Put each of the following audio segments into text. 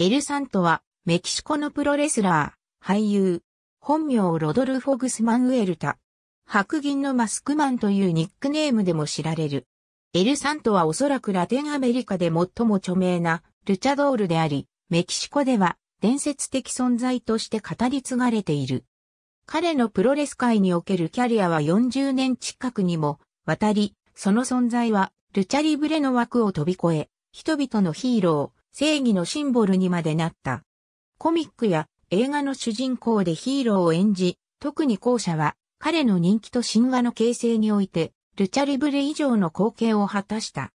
エルサントは、メキシコのプロレスラー、俳優、本名ロドルフォ・グスマン・ウエルタ。白銀のマスクマンというニックネームでも知られる。エルサントはおそらくラテンアメリカで最も著名なルチャドールであり、メキシコでは伝説的存在として語り継がれている。彼のプロレス界におけるキャリアは40年近くにも渡り、その存在はルチャリブレの枠を飛び越え、人々のヒーロー、正義のシンボルにまでなった。コミックや映画の主人公でヒーローを演じ、特に後者は彼の人気と神話の形成において、ルチャリブレ以上の貢献を果たした。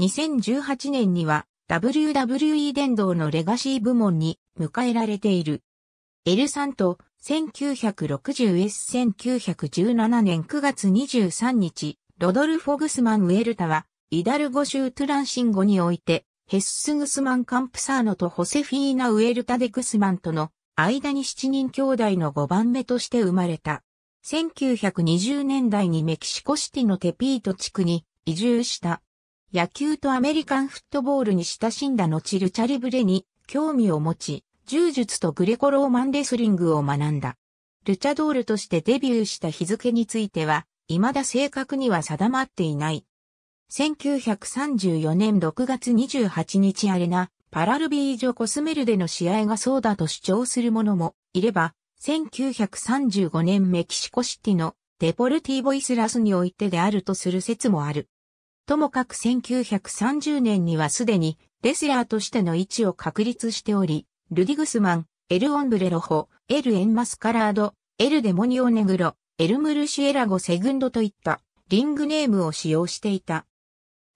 2018年には WWE 殿堂のレガシー部門に迎えられている。エルサント、1960S1917 年9月23日、ロドルフォ・グスマン・ウェルタは、イダルゴ州トゥランシンゴにおいて、ヘッス・グスマン・カンプサーノとホセフィーナ・ウェルタ・デ・グスマンとの間に7人兄弟の5番目として生まれた。1920年代にメキシコシティのテピート地区に移住した。野球とアメリカンフットボールに親しんだ後ルチャリブレに興味を持ち、柔術とグレコローマンレスリングを学んだ。ルチャドールとしてデビューした日付については、未だ正確には定まっていない。1934年6月28日アレナ、パラルビージョコスメルでの試合がそうだと主張する者もいれば、1935年メキシコシティのデポルティーボイスラスにおいてであるとする説もある。ともかく1930年にはすでにレスラーとしての位置を確立しており、ルディグスマン、エル・オンブレロホ、エル・エンマスカラード、エル・デモニオネグロ、エル・ムルシエラゴ・セグンドといったリングネームを使用していた。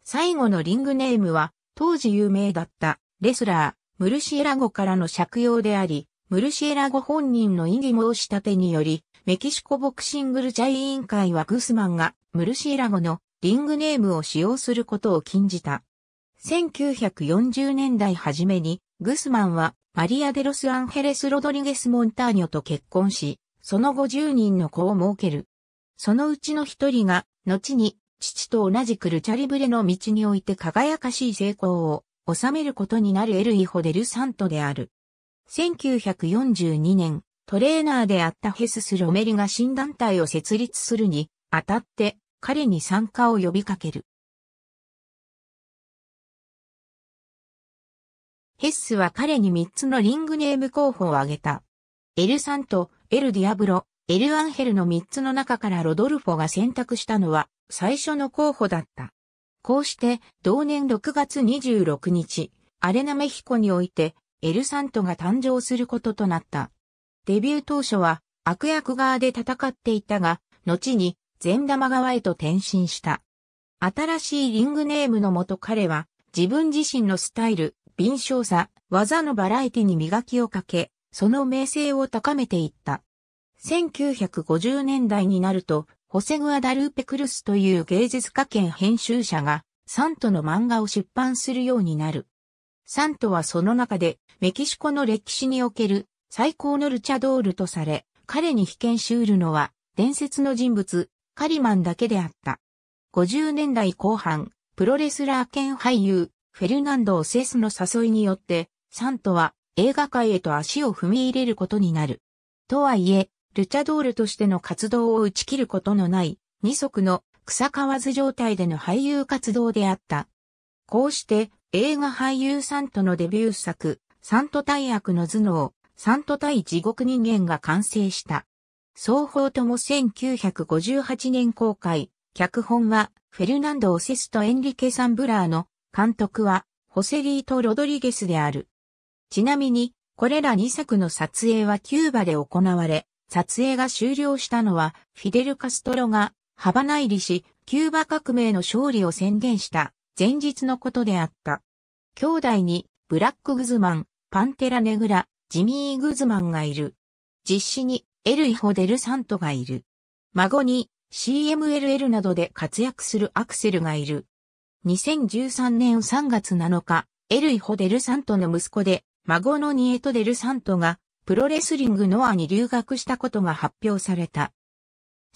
最後のリングネームは、当時有名だったレスラー、ムルシエラゴからの借用であり、ムルシエラゴ本人の異議申し立てにより、メキシコボクシングルジャ委員会はグスマンがムルシエラゴのリングネームを使用することを禁じた。1940年代初めに、グスマンはマリア・デロス・アンヘレス・ロドリゲス・モンターニョと結婚し、その後0人の子を設ける。そのうちの一人が、後に父と同じくルチャリブレの道において輝かしい成功を収めることになるエルイホデルサントである。1942年、トレーナーであったヘスス・ロメリが新団体を設立するにあたって彼に参加を呼びかける。ヘッスは彼に3つのリングネーム候補を挙げた。エルサント、エルディアブロ、エルアンヘルの3つの中からロドルフォが選択したのは最初の候補だった。こうして、同年6月26日、アレナメヒコにおいて、エルサントが誕生することとなった。デビュー当初は、悪役側で戦っていたが、後に、善玉側へと転身した。新しいリングネームのもと彼は、自分自身のスタイル、敏捷さ、技のバラエティに磨きをかけ、その名声を高めていった。1950年代になると、ホセグアダルーペクルスという芸術家兼編集者が、サントの漫画を出版するようになる。サントはその中で、メキシコの歴史における最高のルチャドールとされ、彼に被験しうるのは、伝説の人物、カリマンだけであった。50年代後半、プロレスラー兼俳優、フェルナンド・オセスの誘いによって、サントは映画界へと足を踏み入れることになる。とはいえ、ルチャドールとしての活動を打ち切ることのない二足の草わず状態での俳優活動であった。こうして映画俳優サントのデビュー作、サント対悪の頭脳、サント対地獄人間が完成した。双方とも1958年公開、脚本はフェルナンド・オセスとエンリケ・サンブラーの監督はホセリート・ロドリゲスである。ちなみに、これら2作の撮影はキューバで行われ、撮影が終了したのは、フィデル・カストロが、ハバナ入りし、キューバ革命の勝利を宣言した前日のことであった。兄弟に、ブラック・グズマン、パンテラ・ネグラ、ジミー・グズマンがいる。実施に、エル・イホ・デル・サントがいる。孫に、CMLL などで活躍するアクセルがいる。2013年3月7日、エルイホ・デル・サントの息子で、孫のニエト・デル・サントが、プロレスリングノアに留学したことが発表された。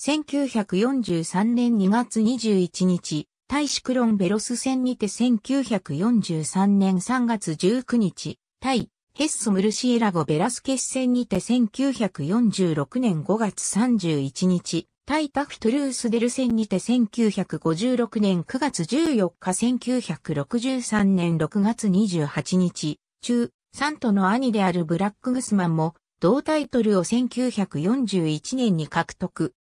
1943年2月21日、対シクロンベロス戦にて1943年3月19日、対ヘッソムルシエラゴベラスケス戦にて1946年5月31日、対タフトゥルースデル戦にて1956年9月14日1963年6月28日、中、サントの兄であるブラックグスマンも同タイトルを1941年に獲得。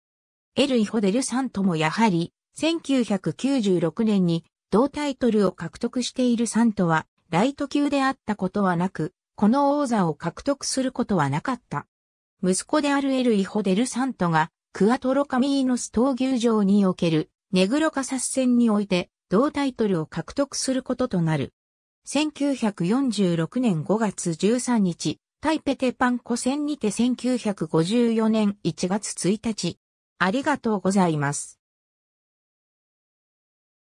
エルイホデル・サントもやはり1996年に同タイトルを獲得しているサントはライト級であったことはなく、この王座を獲得することはなかった。息子であるエルイホデル・サントがクアトロカミーノス闘牛場におけるネグロ化殺戦において同タイトルを獲得することとなる。1946年5月13日、台北テパン古戦にて1954年1月1日。ありがとうございます。